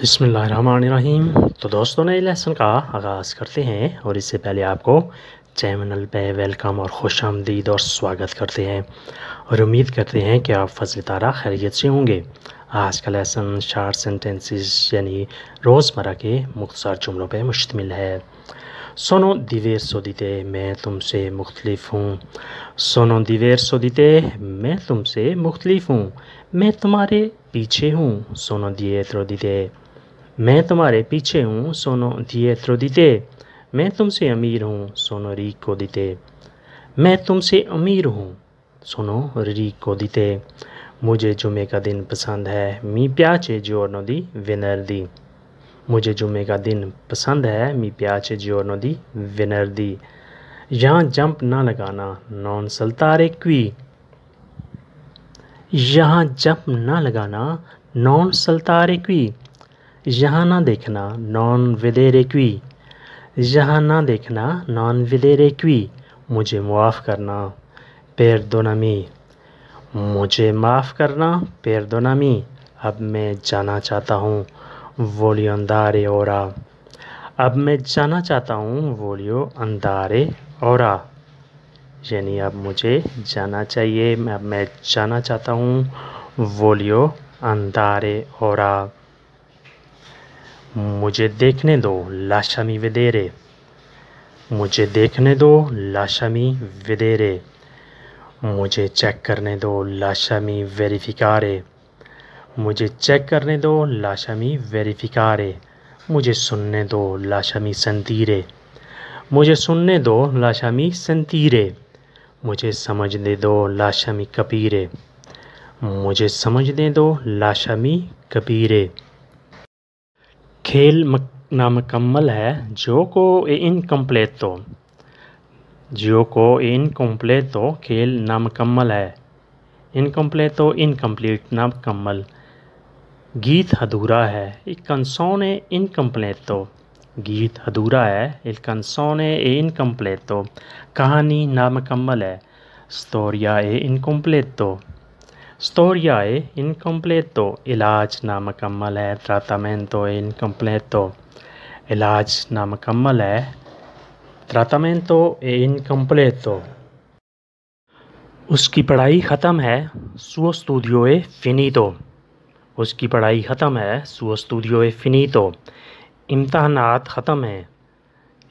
बिसमीम तो दोस्तों नए लेसन का आगाज़ करते हैं और इससे पहले आपको चैनल पे वेलकम और खुश आमदीद और स्वागत करते हैं और उम्मीद करते हैं कि आप फजल तारा खैरियत से होंगे आज का लेसन शार्ट सेंटेंसेस यानी रोज़मर्रा के मुख्तार जुमलों पे मुश्तमिल है सोनो दिवेर सोदीते मैं तुमसे मुख्तलिफ हूँ सोनो दिवेर सोदीते मैं तुमसे मुख्तलिफ हूँ मैं तुम्हारे पीछे हूँ सोनो दिए त्रोदीते मैं तुम्हारे पीछे हूँ सोनो थ्रो त्रोदिते मैं तुमसे अमीर हूँ सोनो री को दिते मैं तुमसे अमीर हूँ सोनो री को दिते मुझे जुमे का दिन पसंद है मी प्याचे जोरनो दी विनर दी मुझे जुमे का दिन पसंद है मी प्याचे जोरनो दी विनर दी यहाँ जंप ना लगाना नॉन सल्तारे क्वी यहाँ जंप ना लगाना नॉन सल्तारे क्वी यहाँ ना देखना नॉन विदे रेक्वी यहाँ ना देखना नॉन विदे रेक्वी मुझे मुआफ़ करना पैर दो नमी मुझे माफ़ करना पैर दो नमी अब मैं जाना चाहता हूँ वोलियो अंदारे और अब मैं जाना चाहता हूँ वोलियो अंदारे और यानी अब मुझे जाना चाहिए मैं अब मैं जाना चाहता हूँ वोलियो अंदारे और मुझे देखने दो लाशमी वेदेरे मुझे देखने दो लाशामी वदेरे मुझे चेक करने दो लाशमी वेरीफिकारे मुझे चेक करने दो लाशामी वेरीफिकारे मुझे सुनने दो लाशामी संतीरे मुझे सुनने दो लाशामी संतीरे मुझे समझ दे दो लाशामी कबीरे मुझे समझ दे दो लाशामी कबीरे खेल नामकम्मल है जो को ए इनकम्प्लेट तो जो को इनकम्प्लेट तो खेल नामकम्मल है इनकम्प्लेट तो इनकम्प्लीट नामकम्मल गीत अधूरा है एक कंसौन इनकम्प्लेट तो गीत अधूरा है एक ए इनकम्प्लेट तो कहानी नामकम्मल है स्टोरिया ए इनकम्प्लेट तो स्टोरियाए इनकम्प्लेटो इलाज ना मुकम्मल है ट्रातामेंटो इनकम्प्लेटो इलाज ना मुकम्मल है ट्रातामेंटो ए इनकम्प्लेटो उसकी पढ़ाई ख़त्म है सुअ स्टूडियो ए फिनीतो उसकी पढ़ाई ख़त्म है सुअ स्टूडियो ए फिनीतो इम्तहानात ख़त्म है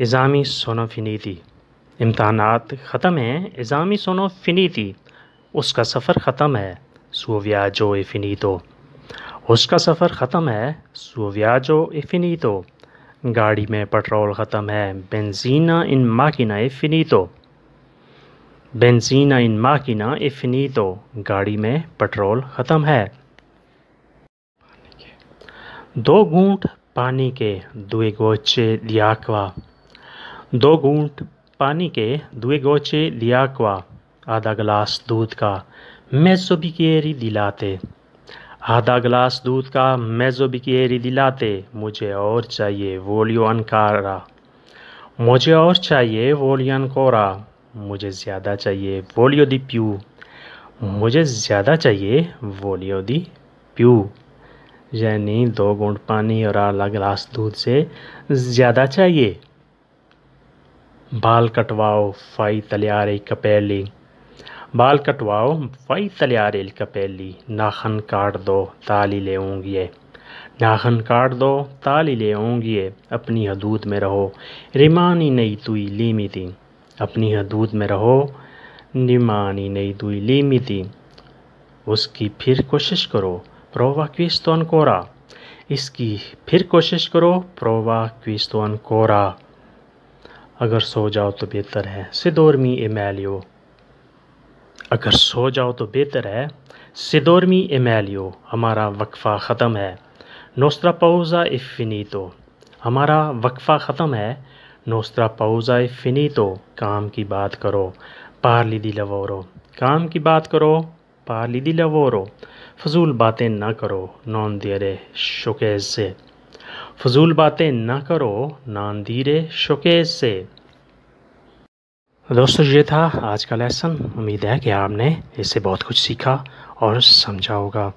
इज़ामी सोनो फिनीति इम्तहानात ख़त्म है इज़ामी सोनो फिनीति उसका सफ़र ख़त्म है suo viaggio è finito. उसका सफ़र ख़त्म है suo viaggio è finito. गाड़ी में पेट्रोल ख़त्म है बेंजीना इन माकिना ए फिनीतो बेंजीना इन माकिना ए फिनीतो गाड़ी में पेट्रोल ख़त्म है दो घूंट पानी के दुए गोचे दियाकवा दो घूंट पानी के दुए गोचे लियाकवा आधा गिलास दूध का मेजोबिकेरी दिलाते आधा गिलास दूध का मेजोबिकेरी दिलाते मुझे और चाहिए वोलियन कारा मुझे और चाहिए वोलियन कोरा मुझे ज़्यादा चाहिए वोलियो दी प्यू मुझे ज़्यादा चाहिए वोलियो दी प्यू यानी दो गुंड पानी और आधा गिलास दूध से ज़्यादा चाहिए बाल कटवाओ फाई तलियारी कपेली बाल कटवाओ वही तलियारेल पहली नाखन काट दो ताली ले ऊँगिए नाखन काट दो ताली ले ऊँगिए अपनी हदूद में रहो रिमानी नई तुई लीमी थी अपनी हदूद में रहो निमानी नई तुई लीमी थी उसकी फिर कोशिश करो प्रोवा क्विस्तोन कोरा इसकी फिर कोशिश करो प्रोवा क्विस्तोन कोरा अगर सो जाओ तो बेहतर है सिदोरमी एमेलियो अगर सो जाओ तो बेहतर है सिदोरमी एमेलियो हमारा वक्फ़ा ख़त्म है नोस्तरा पाउज़ा तो हमारा वक्फ़ा ख़त्म है नोस्तरा पाउज़ा तो काम की बात करो पार दी लवोरो काम की बात करो पार दी लवोरो फजूल बातें ना करो नॉन दियरे शोकेज से फजूल बातें ना करो नान दीरे शोकेज से दोस्तों ये था आज का लेसन उम्मीद है कि आपने इससे बहुत कुछ सीखा और समझा होगा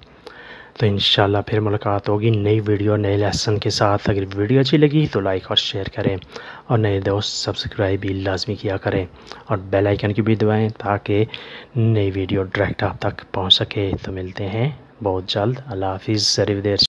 तो इन फिर मुलाकात होगी नई वीडियो नए लेसन के साथ अगर वीडियो अच्छी लगी तो लाइक और शेयर करें और नए दोस्त सब्सक्राइब भी लाजमी किया करें और बेल आइकन की भी दबाएं ताकि नई वीडियो डायरेक्ट आप तक पहुंच सके तो मिलते हैं बहुत जल्द अल्लाह हाफिज़ जरिव देर